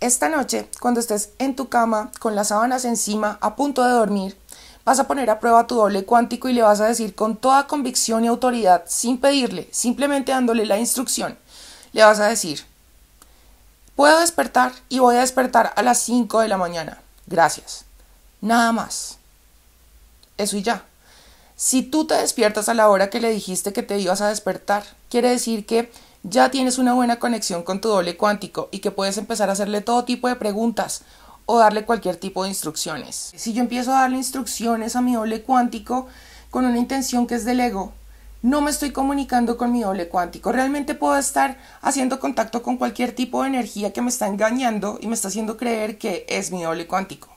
Esta noche, cuando estés en tu cama, con las sábanas encima, a punto de dormir, vas a poner a prueba tu doble cuántico y le vas a decir con toda convicción y autoridad, sin pedirle, simplemente dándole la instrucción, le vas a decir, puedo despertar y voy a despertar a las 5 de la mañana. Gracias. Nada más. Eso y ya. Si tú te despiertas a la hora que le dijiste que te ibas a despertar, quiere decir que ya tienes una buena conexión con tu doble cuántico y que puedes empezar a hacerle todo tipo de preguntas o darle cualquier tipo de instrucciones. Si yo empiezo a darle instrucciones a mi doble cuántico con una intención que es del ego, no me estoy comunicando con mi doble cuántico. Realmente puedo estar haciendo contacto con cualquier tipo de energía que me está engañando y me está haciendo creer que es mi doble cuántico.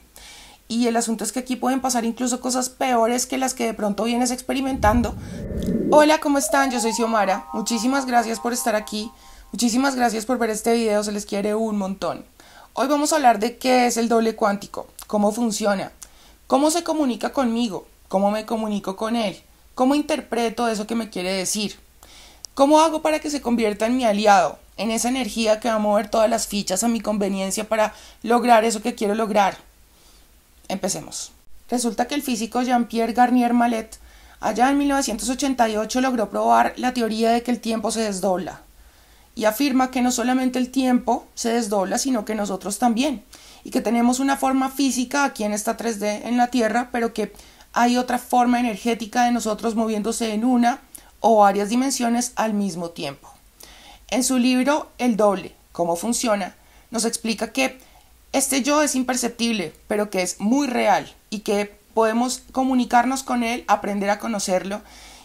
Y el asunto es que aquí pueden pasar incluso cosas peores que las que de pronto vienes experimentando. Hola, ¿cómo están? Yo soy Xiomara. Muchísimas gracias por estar aquí. Muchísimas gracias por ver este video. Se les quiere un montón. Hoy vamos a hablar de qué es el doble cuántico, cómo funciona, cómo se comunica conmigo, cómo me comunico con él, cómo interpreto eso que me quiere decir, cómo hago para que se convierta en mi aliado, en esa energía que va a mover todas las fichas a mi conveniencia para lograr eso que quiero lograr Empecemos. Resulta que el físico Jean-Pierre Garnier Mallet allá en 1988 logró probar la teoría de que el tiempo se desdobla y afirma que no solamente el tiempo se desdobla, sino que nosotros también y que tenemos una forma física aquí en esta 3D en la Tierra, pero que hay otra forma energética de nosotros moviéndose en una o varias dimensiones al mismo tiempo. En su libro El doble, cómo funciona, nos explica que este yo es imperceptible, pero que es muy real y que podemos comunicarnos con él, aprender a conocerlo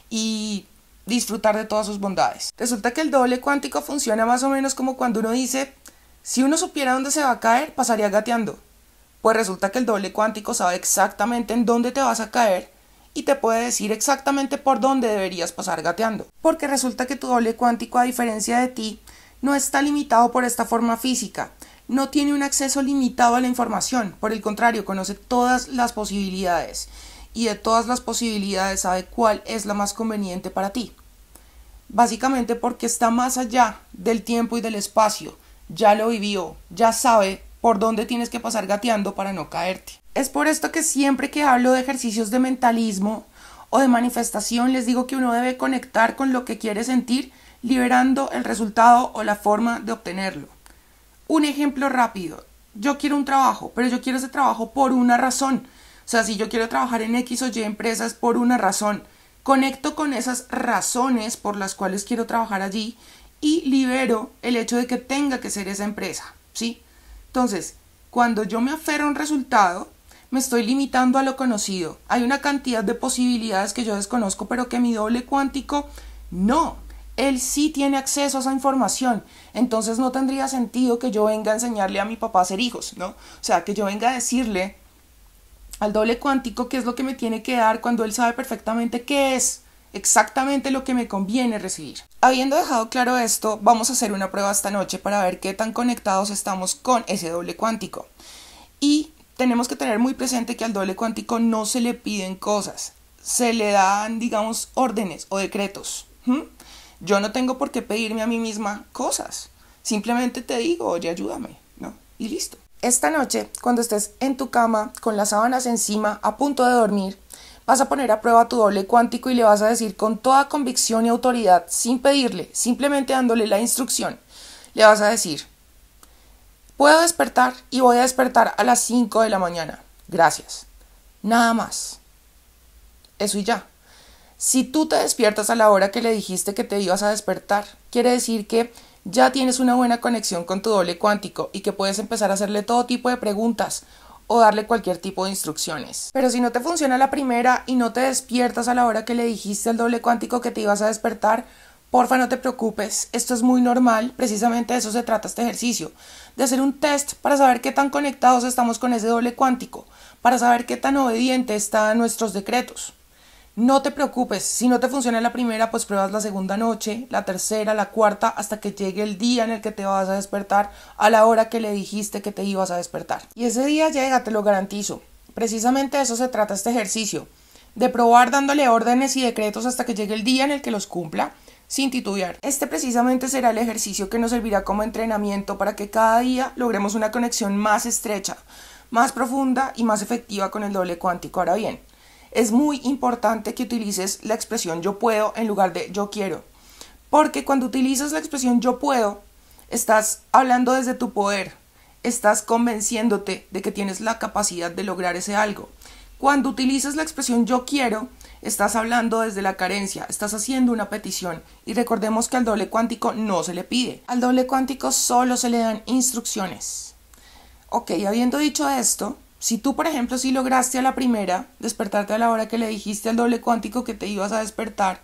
y disfrutar de todas sus bondades. Resulta que el doble cuántico funciona más o menos como cuando uno dice, si uno supiera dónde se va a caer, pasaría gateando. Pues resulta que el doble cuántico sabe exactamente en dónde te vas a caer y te puede decir exactamente por dónde deberías pasar gateando. Porque resulta que tu doble cuántico, a diferencia de ti, no está limitado por esta forma física, no tiene un acceso limitado a la información, por el contrario, conoce todas las posibilidades y de todas las posibilidades sabe cuál es la más conveniente para ti. Básicamente porque está más allá del tiempo y del espacio, ya lo vivió, ya sabe por dónde tienes que pasar gateando para no caerte. Es por esto que siempre que hablo de ejercicios de mentalismo o de manifestación les digo que uno debe conectar con lo que quiere sentir, liberando el resultado o la forma de obtenerlo un ejemplo rápido. Yo quiero un trabajo, pero yo quiero ese trabajo por una razón. O sea, si yo quiero trabajar en X o Y empresas por una razón, conecto con esas razones por las cuales quiero trabajar allí y libero el hecho de que tenga que ser esa empresa, ¿sí? Entonces, cuando yo me aferro a un resultado, me estoy limitando a lo conocido. Hay una cantidad de posibilidades que yo desconozco, pero que mi doble cuántico no, él sí tiene acceso a esa información. Entonces no tendría sentido que yo venga a enseñarle a mi papá a ser hijos, ¿no? O sea, que yo venga a decirle al doble cuántico qué es lo que me tiene que dar cuando él sabe perfectamente qué es exactamente lo que me conviene recibir. Habiendo dejado claro esto, vamos a hacer una prueba esta noche para ver qué tan conectados estamos con ese doble cuántico. Y tenemos que tener muy presente que al doble cuántico no se le piden cosas, se le dan, digamos, órdenes o decretos. ¿Mm? Yo no tengo por qué pedirme a mí misma cosas. Simplemente te digo, oye, ayúdame, ¿no? Y listo. Esta noche, cuando estés en tu cama, con las sábanas encima, a punto de dormir, vas a poner a prueba tu doble cuántico y le vas a decir con toda convicción y autoridad, sin pedirle, simplemente dándole la instrucción, le vas a decir, puedo despertar y voy a despertar a las 5 de la mañana. Gracias. Nada más. Eso y ya. Si tú te despiertas a la hora que le dijiste que te ibas a despertar, quiere decir que ya tienes una buena conexión con tu doble cuántico y que puedes empezar a hacerle todo tipo de preguntas o darle cualquier tipo de instrucciones. Pero si no te funciona la primera y no te despiertas a la hora que le dijiste al doble cuántico que te ibas a despertar, porfa no te preocupes, esto es muy normal, precisamente de eso se trata este ejercicio, de hacer un test para saber qué tan conectados estamos con ese doble cuántico, para saber qué tan obediente están nuestros decretos. No te preocupes, si no te funciona la primera, pues pruebas la segunda noche, la tercera, la cuarta, hasta que llegue el día en el que te vas a despertar a la hora que le dijiste que te ibas a despertar. Y ese día llega, te lo garantizo. Precisamente de eso se trata este ejercicio, de probar dándole órdenes y decretos hasta que llegue el día en el que los cumpla sin titubear. Este precisamente será el ejercicio que nos servirá como entrenamiento para que cada día logremos una conexión más estrecha, más profunda y más efectiva con el doble cuántico. Ahora bien, es muy importante que utilices la expresión yo puedo en lugar de yo quiero. Porque cuando utilizas la expresión yo puedo, estás hablando desde tu poder, estás convenciéndote de que tienes la capacidad de lograr ese algo. Cuando utilizas la expresión yo quiero, estás hablando desde la carencia, estás haciendo una petición y recordemos que al doble cuántico no se le pide, al doble cuántico solo se le dan instrucciones. Ok, habiendo dicho esto, si tú, por ejemplo, si lograste a la primera despertarte a la hora que le dijiste al doble cuántico que te ibas a despertar,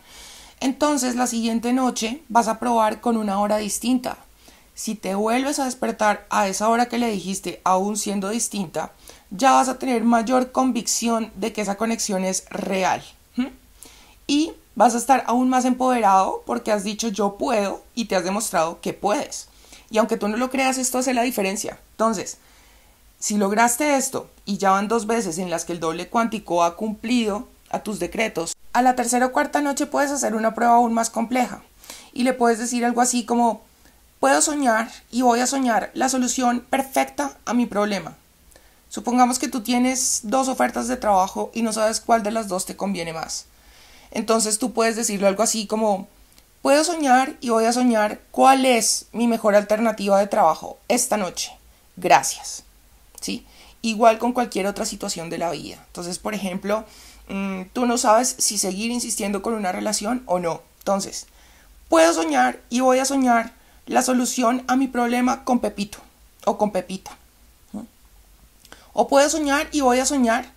entonces la siguiente noche vas a probar con una hora distinta. Si te vuelves a despertar a esa hora que le dijiste, aún siendo distinta, ya vas a tener mayor convicción de que esa conexión es real. Y vas a estar aún más empoderado porque has dicho yo puedo y te has demostrado que puedes. Y aunque tú no lo creas, esto hace la diferencia. Entonces, si lograste esto, y ya van dos veces en las que el doble cuántico ha cumplido a tus decretos, a la tercera o cuarta noche puedes hacer una prueba aún más compleja y le puedes decir algo así como, puedo soñar y voy a soñar la solución perfecta a mi problema. Supongamos que tú tienes dos ofertas de trabajo y no sabes cuál de las dos te conviene más. Entonces tú puedes decirle algo así como, puedo soñar y voy a soñar cuál es mi mejor alternativa de trabajo esta noche. Gracias. ¿sí? Igual con cualquier otra situación de la vida. Entonces, por ejemplo, mm, tú no sabes si seguir insistiendo con una relación o no. Entonces, puedo soñar y voy a soñar la solución a mi problema con Pepito o con Pepita. O puedo soñar y voy a soñar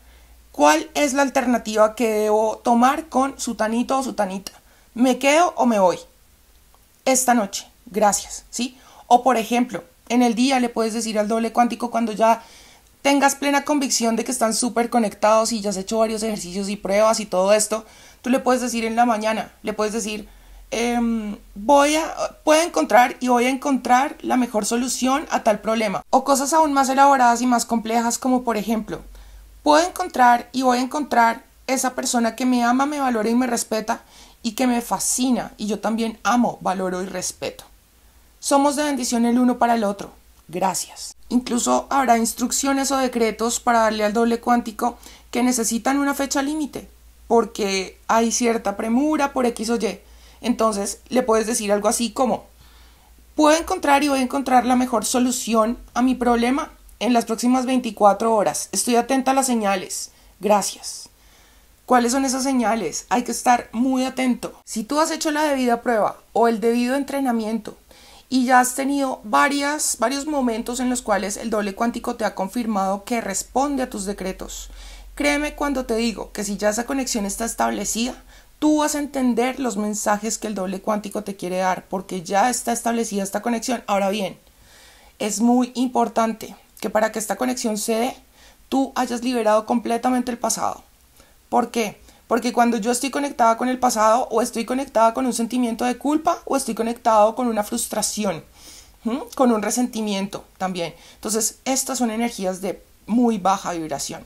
cuál es la alternativa que debo tomar con Sutanito o Sutanita. ¿Me quedo o me voy? Esta noche. Gracias, ¿sí? O por ejemplo, en el día, le puedes decir al doble cuántico cuando ya tengas plena convicción de que están súper conectados y ya has hecho varios ejercicios y pruebas y todo esto, tú le puedes decir en la mañana, le puedes decir, em, voy a, puedo encontrar y voy a encontrar la mejor solución a tal problema. O cosas aún más elaboradas y más complejas como por ejemplo, puedo encontrar y voy a encontrar esa persona que me ama, me valora y me respeta y que me fascina y yo también amo, valoro y respeto. Somos de bendición el uno para el otro. Gracias. Incluso habrá instrucciones o decretos para darle al doble cuántico que necesitan una fecha límite, porque hay cierta premura por X o Y. Entonces le puedes decir algo así como, puedo encontrar y voy a encontrar la mejor solución a mi problema en las próximas 24 horas. Estoy atenta a las señales. Gracias. ¿Cuáles son esas señales? Hay que estar muy atento. Si tú has hecho la debida prueba o el debido entrenamiento y ya has tenido varias, varios momentos en los cuales el doble cuántico te ha confirmado que responde a tus decretos. Créeme cuando te digo que si ya esa conexión está establecida, tú vas a entender los mensajes que el doble cuántico te quiere dar, porque ya está establecida esta conexión. Ahora bien, es muy importante que para que esta conexión se dé, tú hayas liberado completamente el pasado. ¿Por qué? Porque cuando yo estoy conectada con el pasado o estoy conectada con un sentimiento de culpa o estoy conectado con una frustración, con un resentimiento también. Entonces, estas son energías de muy baja vibración.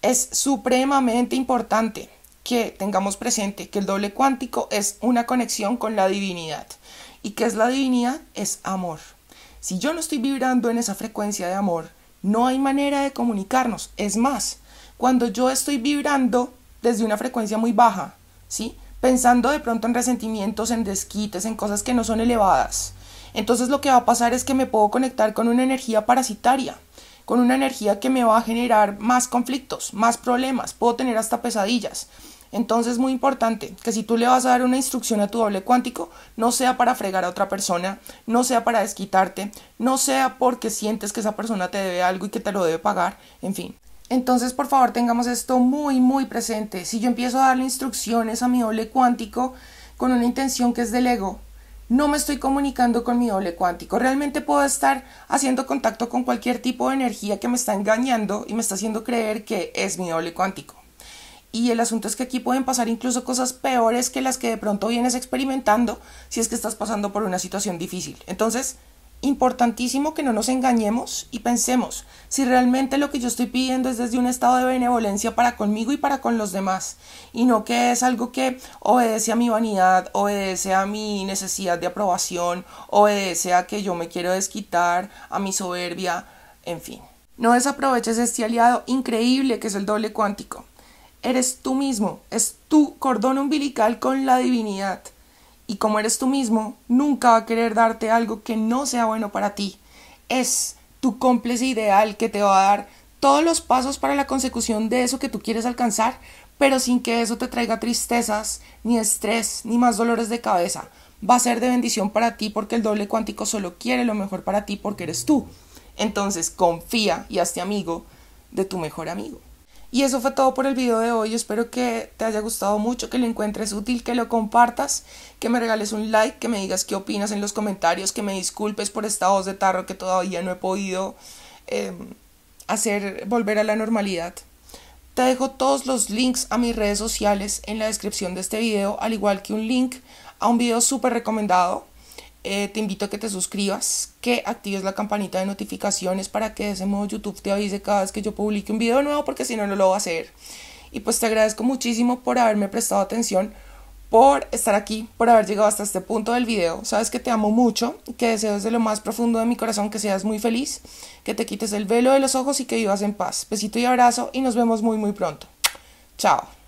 Es supremamente importante que tengamos presente que el doble cuántico es una conexión con la divinidad. ¿Y qué es la divinidad? Es amor. Si yo no estoy vibrando en esa frecuencia de amor, no hay manera de comunicarnos. Es más, cuando yo estoy vibrando desde una frecuencia muy baja, ¿sí? Pensando de pronto en resentimientos, en desquites, en cosas que no son elevadas. Entonces lo que va a pasar es que me puedo conectar con una energía parasitaria, con una energía que me va a generar más conflictos, más problemas, puedo tener hasta pesadillas. Entonces, muy importante que si tú le vas a dar una instrucción a tu doble cuántico, no sea para fregar a otra persona, no sea para desquitarte, no sea porque sientes que esa persona te debe algo y que te lo debe pagar, en fin. Entonces, por favor, tengamos esto muy, muy presente. Si yo empiezo a darle instrucciones a mi doble cuántico con una intención que es del ego, no me estoy comunicando con mi doble cuántico. Realmente puedo estar haciendo contacto con cualquier tipo de energía que me está engañando y me está haciendo creer que es mi doble cuántico. Y el asunto es que aquí pueden pasar incluso cosas peores que las que de pronto vienes experimentando si es que estás pasando por una situación difícil. Entonces, importantísimo que no nos engañemos y pensemos si realmente lo que yo estoy pidiendo es desde un estado de benevolencia para conmigo y para con los demás, y no que es algo que obedece a mi vanidad, obedece a mi necesidad de aprobación, obedece a que yo me quiero desquitar, a mi soberbia, en fin. No desaproveches este aliado increíble que es el doble cuántico. Eres tú mismo, es tu cordón umbilical con la divinidad. Y como eres tú mismo, nunca va a querer darte algo que no sea bueno para ti. Es tu cómplice ideal que te va a dar todos los pasos para la consecución de eso que tú quieres alcanzar, pero sin que eso te traiga tristezas, ni estrés, ni más dolores de cabeza. Va a ser de bendición para ti porque el doble cuántico solo quiere lo mejor para ti porque eres tú. Entonces confía y hazte amigo de tu mejor amigo. Y eso fue todo por el video de hoy. Espero que te haya gustado mucho, que lo encuentres útil, que lo compartas, que me regales un like, que me digas qué opinas en los comentarios, que me disculpes por esta voz de tarro que todavía no he podido em, hacer volver a la normalidad. Te dejo todos los links a mis redes sociales en la descripción de este video, al igual que un link a un video súper recomendado eh, te invito a que te suscribas, que actives la campanita de notificaciones para que de ese modo YouTube te avise cada vez que yo publique un video nuevo, porque si no, no lo va a hacer. Y pues te agradezco muchísimo por haberme prestado atención, por estar aquí, por haber llegado hasta este punto del video. Sabes que te amo mucho, que deseo desde lo más profundo de mi corazón que seas muy feliz, que te quites el velo de los ojos y que vivas en paz. Besito y abrazo y nos vemos muy muy pronto. Chao.